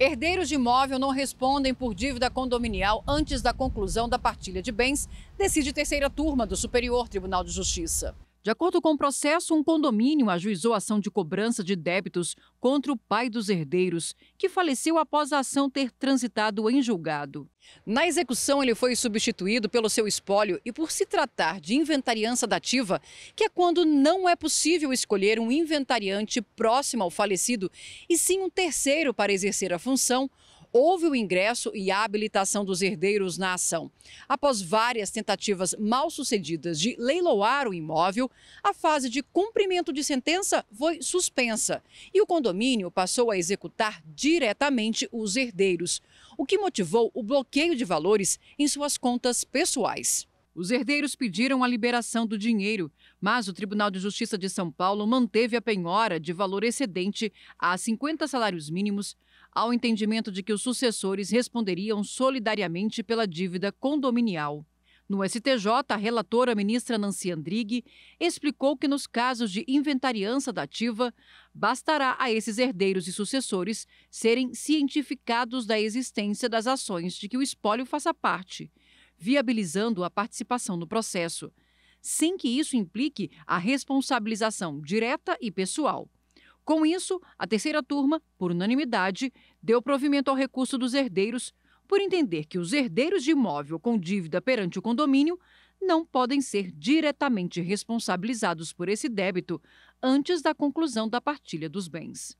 Herdeiros de imóvel não respondem por dívida condominial antes da conclusão da partilha de bens, decide terceira turma do Superior Tribunal de Justiça. De acordo com o processo, um condomínio ajuizou ação de cobrança de débitos contra o pai dos herdeiros, que faleceu após a ação ter transitado em julgado. Na execução, ele foi substituído pelo seu espólio e por se tratar de inventariança dativa, que é quando não é possível escolher um inventariante próximo ao falecido e sim um terceiro para exercer a função, houve o ingresso e a habilitação dos herdeiros na ação. Após várias tentativas mal sucedidas de leiloar o imóvel, a fase de cumprimento de sentença foi suspensa e o condomínio passou a executar diretamente os herdeiros, o que motivou o bloqueio de valores em suas contas pessoais. Os herdeiros pediram a liberação do dinheiro, mas o Tribunal de Justiça de São Paulo manteve a penhora de valor excedente a 50 salários mínimos, ao entendimento de que os sucessores responderiam solidariamente pela dívida condominial. No STJ, a relatora ministra Nancy Andrighi explicou que nos casos de inventariança da ativa, bastará a esses herdeiros e sucessores serem cientificados da existência das ações de que o espólio faça parte viabilizando a participação no processo, sem que isso implique a responsabilização direta e pessoal. Com isso, a terceira turma, por unanimidade, deu provimento ao recurso dos herdeiros, por entender que os herdeiros de imóvel com dívida perante o condomínio não podem ser diretamente responsabilizados por esse débito antes da conclusão da partilha dos bens.